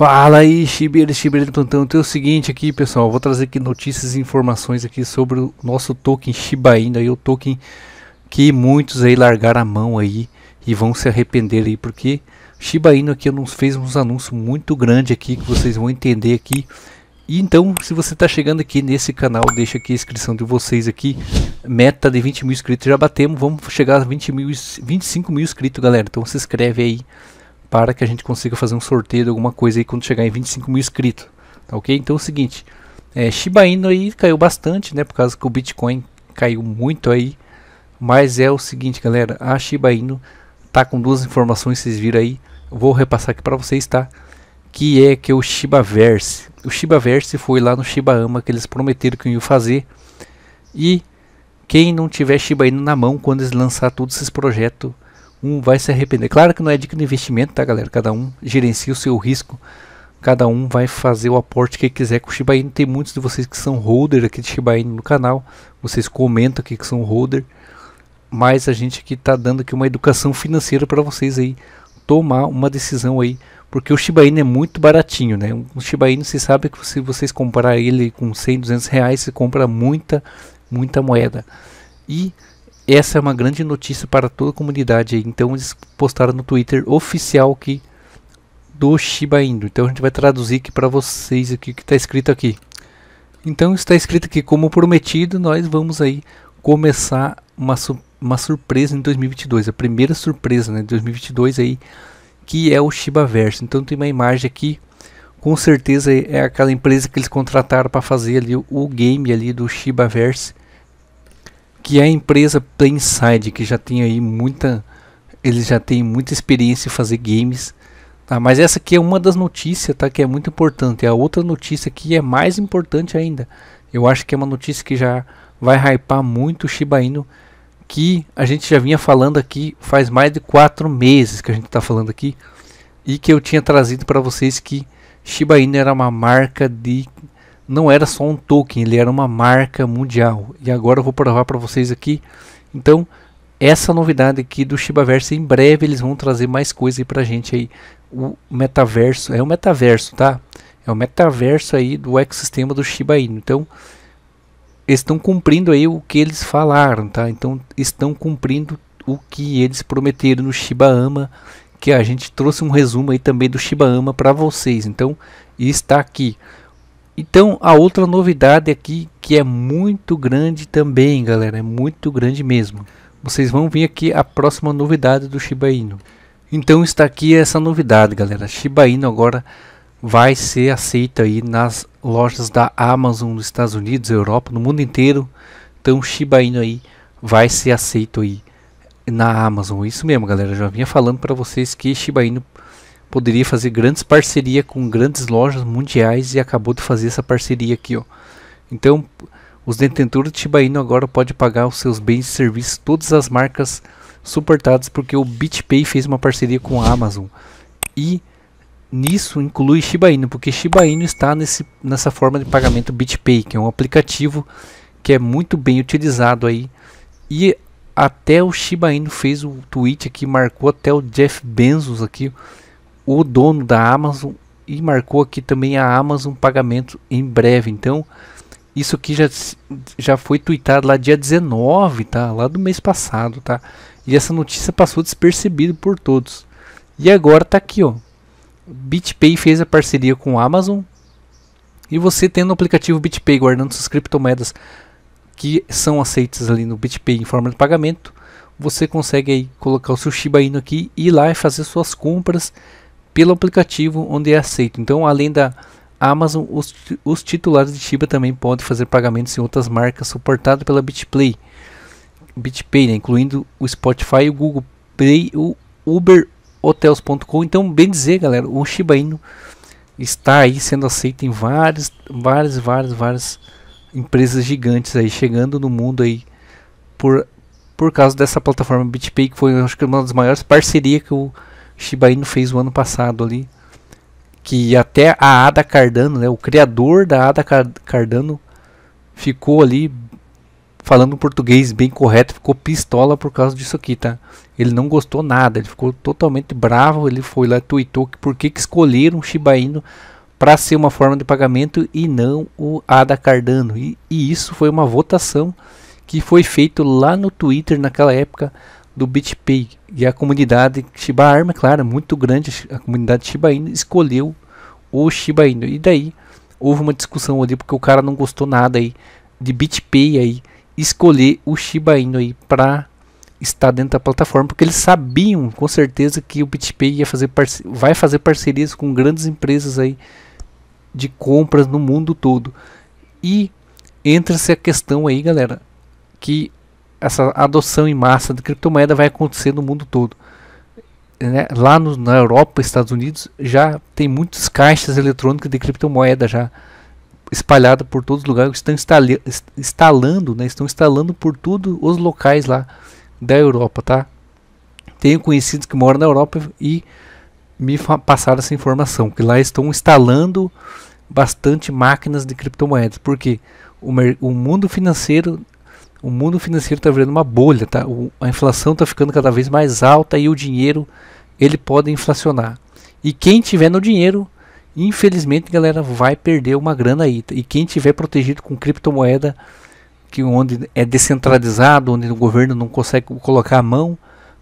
Fala aí, Chibeira, Chibeira do Plantão. Então é o seguinte aqui, pessoal, vou trazer aqui notícias e informações aqui sobre o nosso token Shiba Inu, aí o token que muitos aí largaram a mão aí e vão se arrepender aí, porque Shiba Inu aqui nos fez uns anúncios muito grande aqui que vocês vão entender aqui. E então, se você está chegando aqui nesse canal, deixa aqui a inscrição de vocês aqui. Meta de 20 mil inscritos já batemos, vamos chegar a 20 mil, 25 mil inscritos, galera. Então se inscreve aí para que a gente consiga fazer um sorteio de alguma coisa aí quando chegar em 25 mil inscritos. Tá ok? Então é o seguinte, é, Shiba Inu aí caiu bastante, né? Por causa que o Bitcoin caiu muito aí. Mas é o seguinte, galera, a Shiba Inu tá com duas informações, vocês viram aí. Vou repassar aqui para vocês, tá? Que é que é o Shiba Verse, o Shiba Verse foi lá no Shiba Ama que eles prometeram que iam fazer. E quem não tiver Shiba Inu na mão quando eles lançar todos esses projetos um vai se arrepender. Claro que não é dica de investimento, tá, galera? Cada um gerencia o seu risco. Cada um vai fazer o aporte que quiser com o Shiba Inu. Tem muitos de vocês que são holder aqui de Shiba Inu no canal. Vocês comentam aqui que são holder. Mas a gente aqui está dando aqui uma educação financeira para vocês aí tomar uma decisão aí, porque o Shiba Inu é muito baratinho, né? O Shiba Inu, você sabe que se vocês comprar ele com 100, 200 reais, você compra muita, muita moeda. E essa é uma grande notícia para toda a comunidade. Então eles postaram no Twitter oficial que do Shiba Inu. Então a gente vai traduzir aqui para vocês aqui o que está escrito aqui. Então está escrito aqui, como prometido, nós vamos aí começar uma, su uma surpresa em 2022, a primeira surpresa né, de 2022 aí, que é o Shiba Verso. Então tem uma imagem aqui, com certeza é aquela empresa que eles contrataram para fazer ali o game ali do Shiba Verse que é a empresa Playside que já tem aí muita, eles já tem muita experiência em fazer games, tá? Mas essa aqui é uma das notícias, tá? Que é muito importante. A outra notícia que é mais importante ainda, eu acho que é uma notícia que já vai hypar muito o Shiba Inu, que a gente já vinha falando aqui faz mais de quatro meses que a gente está falando aqui e que eu tinha trazido para vocês que Shiba Inu era uma marca de não era só um token, ele era uma marca mundial. E agora eu vou provar para vocês aqui. Então, essa novidade aqui do Shibaverse, em breve eles vão trazer mais coisa aí pra gente aí. O metaverso, é o metaverso, tá? É o metaverso aí do ecossistema do Shiba Inu. Então, estão cumprindo aí o que eles falaram, tá? Então, estão cumprindo o que eles prometeram no Shiba Ama, que a gente trouxe um resumo aí também do Shiba Ama para vocês. Então, está aqui então, a outra novidade aqui que é muito grande também, galera, é muito grande mesmo. Vocês vão ver aqui a próxima novidade do Shiba Inu. Então está aqui essa novidade, galera. Shiba Inu agora vai ser aceita aí nas lojas da Amazon nos Estados Unidos, Europa, no mundo inteiro. Então Shiba Inu aí vai ser aceito aí na Amazon. Isso mesmo, galera. Eu já vinha falando para vocês que Shiba Inu poderia fazer grandes parcerias com grandes lojas mundiais e acabou de fazer essa parceria aqui. Ó. Então, os detentores de Shiba Inu agora podem pagar os seus bens e serviços todas as marcas suportadas porque o BitPay fez uma parceria com a Amazon. E nisso inclui Shiba Inu, porque Shiba Inu está nesse, nessa forma de pagamento BitPay, que é um aplicativo que é muito bem utilizado aí. E até o Shiba Inu fez um tweet aqui, marcou até o Jeff Bezos aqui, o dono da Amazon e marcou aqui também a Amazon pagamento em breve. Então, isso aqui já, já foi tweetado lá dia 19, tá? Lá do mês passado, tá? E essa notícia passou despercebida por todos. E agora tá aqui, ó. BitPay fez a parceria com a Amazon. E você tendo o aplicativo BitPay guardando suas criptomoedas que são aceitas ali no BitPay em forma de pagamento, você consegue aí colocar o seu Shiba Inu aqui e ir lá e fazer suas compras pelo aplicativo onde é aceito. Então, além da Amazon, os, os titulares de Shiba também podem fazer pagamentos em outras marcas suportadas pela BitPlay, BitPay né? incluindo o Spotify, o Google Play, o Uber, Hotels.com. Então, bem dizer, galera, o Shiba Inu está aí sendo aceito em várias, várias, várias, várias empresas gigantes aí chegando no mundo aí por por causa dessa plataforma BitPay que foi acho que uma das maiores parcerias que o Shiba Inu fez o ano passado ali, que até a Ada Cardano, né, o criador da Ada Cardano, ficou ali falando português bem correto, ficou pistola por causa disso aqui, tá? Ele não gostou nada, ele ficou totalmente bravo, ele foi lá e tweetou que por que, que escolheram Shiba Inu para ser uma forma de pagamento e não o ADA Cardano. E, e isso foi uma votação que foi feita lá no Twitter naquela época do BitPay e a comunidade Shiba Arma, claro, muito grande, a comunidade Shiba Inu escolheu o Shiba Inu. E daí houve uma discussão ali porque o cara não gostou nada aí de BitPay aí escolher o Shiba Inu aí para estar dentro da plataforma, porque eles sabiam com certeza que o BitPay ia fazer vai fazer parcerias com grandes empresas aí de compras no mundo todo. E entra-se a questão aí, galera, que essa adoção em massa de criptomoeda vai acontecer no mundo todo. Né? Lá no, na Europa, Estados Unidos, já tem muitas caixas eletrônicas de criptomoeda já espalhada por todos os lugares, estão instalando, né? estão instalando por todos os locais lá da Europa, tá? Tenho conhecidos que moram na Europa e me passaram essa informação, que lá estão instalando bastante máquinas de criptomoedas, porque o, o mundo financeiro o mundo financeiro está virando uma bolha, tá? O, a inflação está ficando cada vez mais alta e o dinheiro ele pode inflacionar. E quem tiver no dinheiro, infelizmente, galera, vai perder uma grana aí. E quem tiver protegido com criptomoeda, que onde é descentralizado, onde o governo não consegue colocar a mão,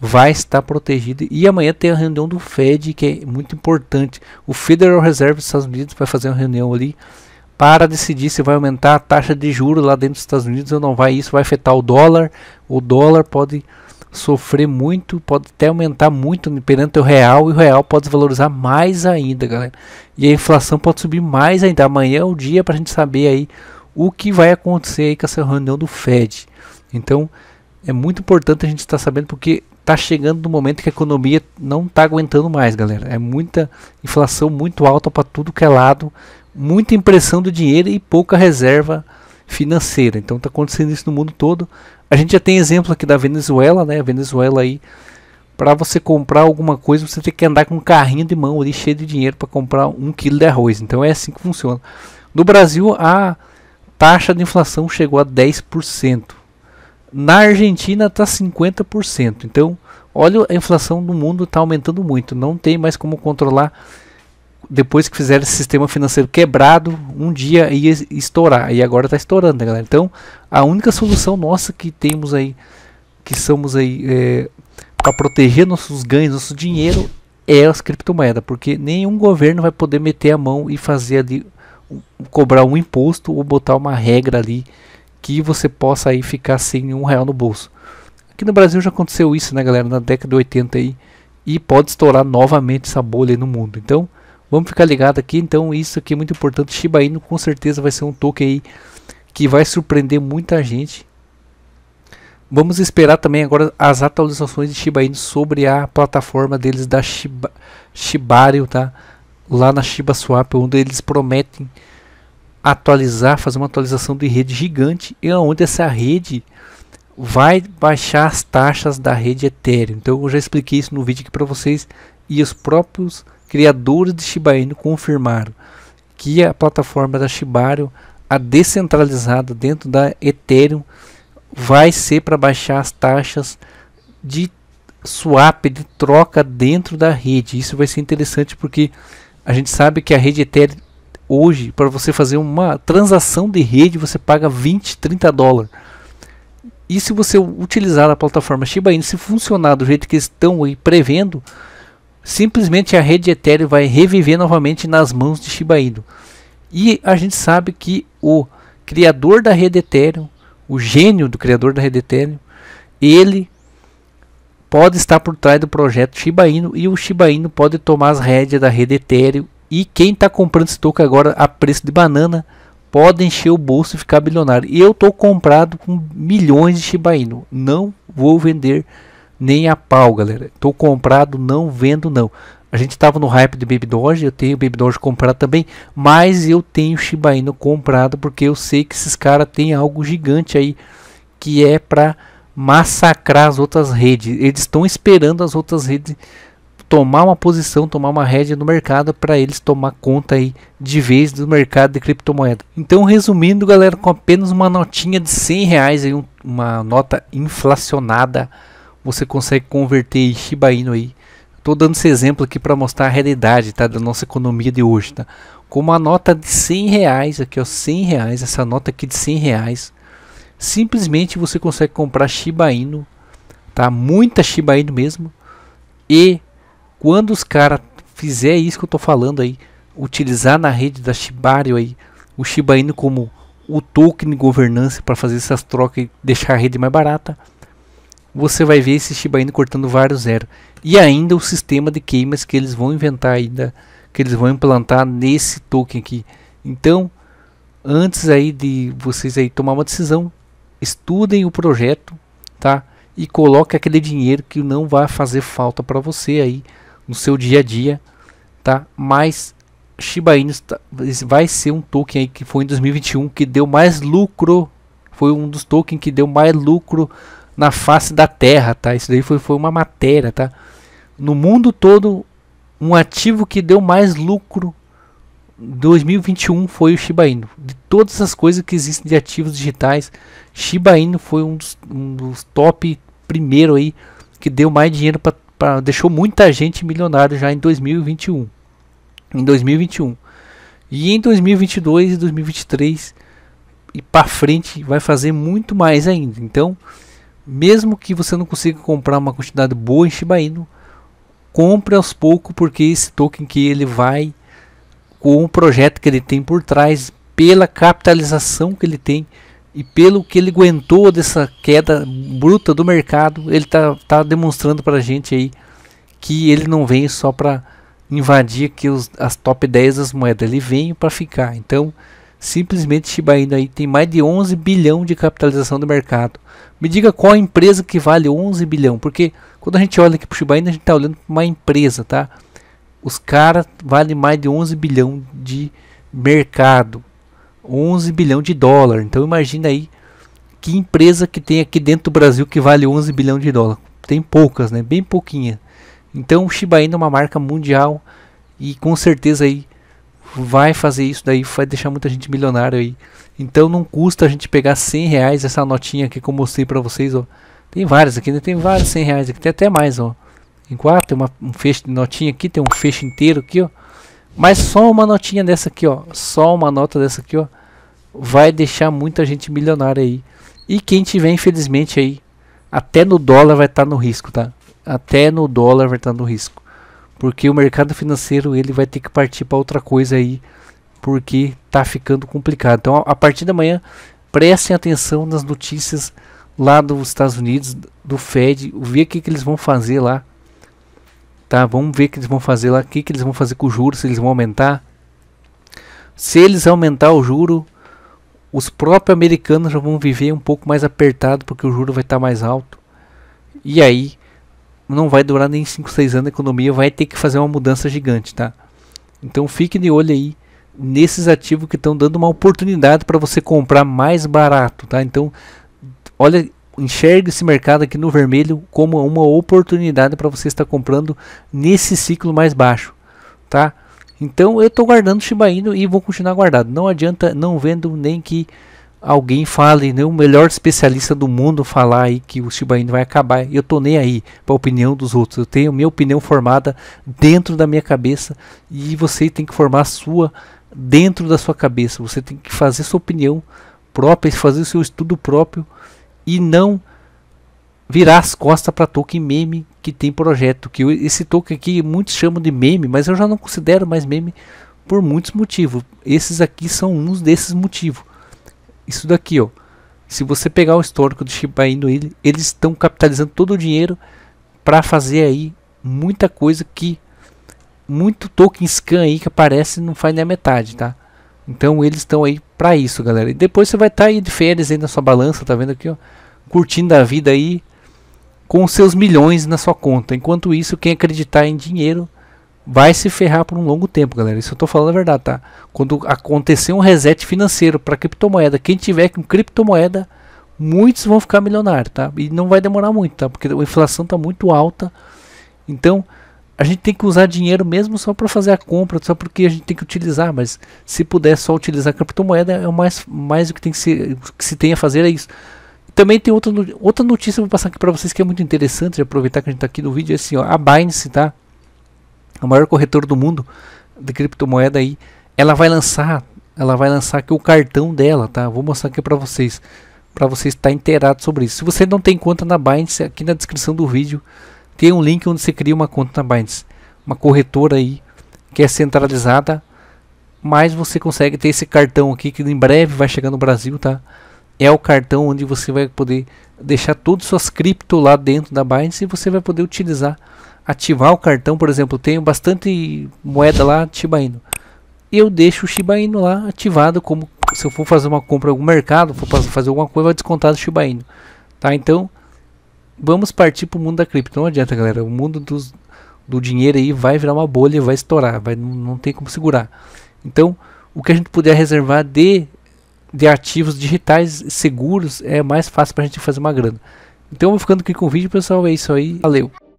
vai estar protegido. E amanhã tem a reunião do Fed, que é muito importante. O Federal Reserve dos Estados Unidos vai fazer uma reunião ali para decidir se vai aumentar a taxa de juros lá dentro dos Estados Unidos ou não vai. Isso vai afetar o dólar. O dólar pode sofrer muito, pode até aumentar muito perante o real e o real pode desvalorizar mais ainda, galera. E a inflação pode subir mais ainda. Amanhã é o dia para a gente saber aí o que vai acontecer aí com essa reunião do Fed. Então, é muito importante a gente estar tá sabendo porque está chegando no momento que a economia não está aguentando mais, galera. É muita inflação muito alta para tudo que é lado, muita impressão do dinheiro e pouca reserva financeira. Então está acontecendo isso no mundo todo. A gente já tem exemplo aqui da Venezuela, né? A Venezuela aí para você comprar alguma coisa, você tem que andar com um carrinho de mão ali cheio de dinheiro para comprar um quilo de arroz. Então é assim que funciona. No Brasil, a taxa de inflação chegou a 10%. Na Argentina está 50%. Então, olha a inflação do mundo está aumentando muito. Não tem mais como controlar depois que fizeram esse sistema financeiro quebrado, um dia ia estourar. E agora está estourando, né, galera? Então, a única solução nossa que temos aí, que somos aí é, para proteger nossos ganhos, nosso dinheiro, é as criptomoedas, porque nenhum governo vai poder meter a mão e fazer ali cobrar um imposto ou botar uma regra ali que você possa aí ficar sem um real no bolso. Aqui no Brasil já aconteceu isso, né, galera, na década de 80 aí, e pode estourar novamente essa bolha no mundo. Então, vamos ficar ligado aqui. Então, isso aqui é muito importante. Shiba Inu com certeza vai ser um token aí que vai surpreender muita gente. Vamos esperar também agora as atualizações de Shiba Inu sobre a plataforma deles da Shiba, Shibario, tá? Lá na Shiba Swap, onde eles prometem atualizar, fazer uma atualização de rede gigante e onde essa rede vai baixar as taxas da rede Ethereum. Então eu já expliquei isso no vídeo aqui para vocês e os próprios criadores de Shiba Inu confirmaram que a plataforma da Shiba Inu, a descentralizada dentro da Ethereum, vai ser para baixar as taxas de swap, de troca dentro da rede. Isso vai ser interessante porque a gente sabe que a rede Ethereum Hoje, para você fazer uma transação de rede, você paga 20, 30 dólares. E se você utilizar a plataforma Shiba Inu, se funcionar do jeito que eles estão aí prevendo, simplesmente a rede Ethereum vai reviver novamente nas mãos de Shiba Inu. E a gente sabe que o criador da rede Ethereum, o gênio do criador da rede Ethereum, ele pode estar por trás do projeto Shiba Inu e o Shiba Inu pode tomar as rédeas da rede Ethereum e quem está comprando esse token agora a preço de banana pode encher o bolso e ficar bilionário. E eu estou comprado com milhões de Shiba Inu. Não vou vender nem a pau, galera. Estou comprado, não vendo não. A gente estava no hype de Baby Doge, eu tenho Baby Doge comprado também, mas eu tenho Shiba Inu comprado porque eu sei que esses caras têm algo gigante aí que é para massacrar as outras redes. Eles estão esperando as outras redes tomar uma posição, tomar uma rédea no mercado para eles tomar conta aí de vez do mercado de criptomoeda. Então, resumindo, galera, com apenas uma notinha de 100 reais, aí, uma nota inflacionada, você consegue converter Shiba Inu aí. Estou dando esse exemplo aqui para mostrar a realidade tá, da nossa economia de hoje. Tá? Com uma nota de 100 reais, aqui ó, 100 reais, essa nota aqui de 100 reais, simplesmente você consegue comprar Shiba Inu, tá? muita Shiba Inu mesmo, e quando os caras fizer isso que eu tô falando aí, utilizar na rede da Shibari aí, o Shiba Inu como o token de governança para fazer essas trocas e deixar a rede mais barata, você vai ver esse Shiba Inu cortando vários zero. E ainda o sistema de queimas que eles vão inventar ainda, que eles vão implantar nesse token aqui. Então, antes aí de vocês aí tomar uma decisão, estudem o projeto, tá? E coloque aquele dinheiro que não vai fazer falta para você aí no seu dia a dia, tá? Mas Shiba Inu tá, vai ser um token aí que foi em 2021 que deu mais lucro, foi um dos tokens que deu mais lucro na face da Terra, tá? Isso daí foi, foi uma matéria, tá? No mundo todo, um ativo que deu mais lucro 2021 foi o Shiba Inu. De todas as coisas que existem de ativos digitais, Shiba Inu foi um dos, um dos top primeiro aí que deu mais dinheiro para pra, deixou muita gente milionária já em 2021. Em 2021. E em 2022 e 2023 e para frente vai fazer muito mais ainda. Então, mesmo que você não consiga comprar uma quantidade boa em Shiba Inu, compre aos poucos porque esse token que ele vai com o projeto que ele tem por trás, pela capitalização que ele tem, e pelo que ele aguentou dessa queda bruta do mercado, ele tá, tá demonstrando para a gente aí que ele não vem só para invadir que os, as top 10 das moedas, ele vem para ficar. Então, simplesmente Shiba Inu aí tem mais de 11 bilhão de capitalização do mercado. Me diga qual empresa que vale 11 bilhão, porque quando a gente olha aqui para Shiba Inu, a gente está olhando para uma empresa, tá? Os caras valem mais de 11 bilhão de mercado. 11 bilhão de dólar. Então imagina aí que empresa que tem aqui dentro do Brasil que vale 11 bilhão de dólar. Tem poucas, né? Bem pouquinha. Então o Shiba Inu é uma marca mundial e com certeza aí vai fazer isso daí, vai deixar muita gente milionária aí. Então não custa a gente pegar 100 reais essa notinha aqui que eu mostrei para vocês, ó. Tem várias aqui, né? Tem vários 100 reais aqui, tem até mais, ó. Em quatro, tem uma, um feixe de notinha aqui, tem um feixe inteiro aqui, ó. Mas só uma notinha dessa aqui, ó. Só uma nota dessa aqui, ó. Vai deixar muita gente milionária aí. E quem tiver, infelizmente, aí. Até no dólar vai estar tá no risco, tá? Até no dólar vai estar tá no risco. Porque o mercado financeiro ele vai ter que partir para outra coisa aí. Porque tá ficando complicado. Então, a, partir da manhã, prestem atenção nas notícias lá dos Estados Unidos, do Fed, ver o que, que eles vão fazer lá Tá? Vamos ver o que eles vão fazer lá, o que, que eles vão fazer com o juro, se eles vão aumentar. Se eles aumentar o juro, os próprios americanos já vão viver um pouco mais apertado porque o juro vai estar tá mais alto. E aí não vai durar nem 5, 6 anos a economia, vai ter que fazer uma mudança gigante, tá? Então fique de olho aí nesses ativos que estão dando uma oportunidade para você comprar mais barato, tá? Então, olha, enxergue esse mercado aqui no vermelho como uma oportunidade para você estar comprando nesse ciclo mais baixo, tá? Então eu estou guardando Shiba Inu e vou continuar guardado. Não adianta, não vendo nem que alguém fale, nem o melhor especialista do mundo falar aí que o Shiba Inu vai acabar. Eu estou nem aí para a opinião dos outros. Eu tenho minha opinião formada dentro da minha cabeça e você tem que formar a sua dentro da sua cabeça. Você tem que fazer sua opinião própria, fazer o seu estudo próprio e não virar as costas para token meme que tem projeto. Que eu, esse token aqui muitos chamam de meme, mas eu já não considero mais meme por muitos motivos. Esses aqui são uns desses motivos. Isso daqui, ó. Se você pegar o histórico do Shiba Inu, ele, eles estão capitalizando todo o dinheiro para fazer aí muita coisa que muito token scan aí que aparece não faz nem a metade, tá? Então eles estão aí para isso, galera. E depois você vai estar tá aí de férias aí na sua balança, tá vendo aqui, ó? curtindo a vida aí com seus milhões na sua conta. Enquanto isso, quem acreditar em dinheiro vai se ferrar por um longo tempo, galera. Isso eu tô falando a verdade, tá? Quando acontecer um reset financeiro para criptomoeda, quem tiver com criptomoeda, muitos vão ficar milionários, tá? E não vai demorar muito, tá? Porque a inflação tá muito alta. Então, a gente tem que usar dinheiro mesmo só para fazer a compra, só porque a gente tem que utilizar, mas se puder só utilizar criptomoeda, é o mais mais o que tem que se, que se tem a fazer é isso. Também tem outra, outra notícia, vou passar aqui para vocês que é muito interessante, de aproveitar que a gente está aqui no vídeo, é assim, ó, a Binance, tá? A maior corretora do mundo de criptomoeda aí, ela vai lançar, ela vai lançar aqui o cartão dela, tá? Vou mostrar aqui para vocês, para vocês estar tá inteirado sobre isso. Se você não tem conta na Binance, é aqui na descrição do vídeo tem um link onde você cria uma conta na Binance, uma corretora aí que é centralizada, mas você consegue ter esse cartão aqui que em breve vai chegar no Brasil, tá? é o cartão onde você vai poder deixar todas suas cripto lá dentro da Binance e você vai poder utilizar, ativar o cartão, por exemplo, tenho bastante moeda lá Shiba Inu. Eu deixo o Shiba Inu lá ativado como se eu for fazer uma compra em algum mercado, for fazer alguma coisa, vai descontar o Shiba Inu. Tá? Então, vamos partir para o mundo da cripto. Não adianta, galera. O mundo dos, do dinheiro aí vai virar uma bolha, vai estourar, vai, não, não tem como segurar. Então, o que a gente puder reservar de de ativos digitais seguros é mais fácil para a gente fazer uma grana. Então, vou ficando aqui com o vídeo, pessoal. É isso aí. Valeu!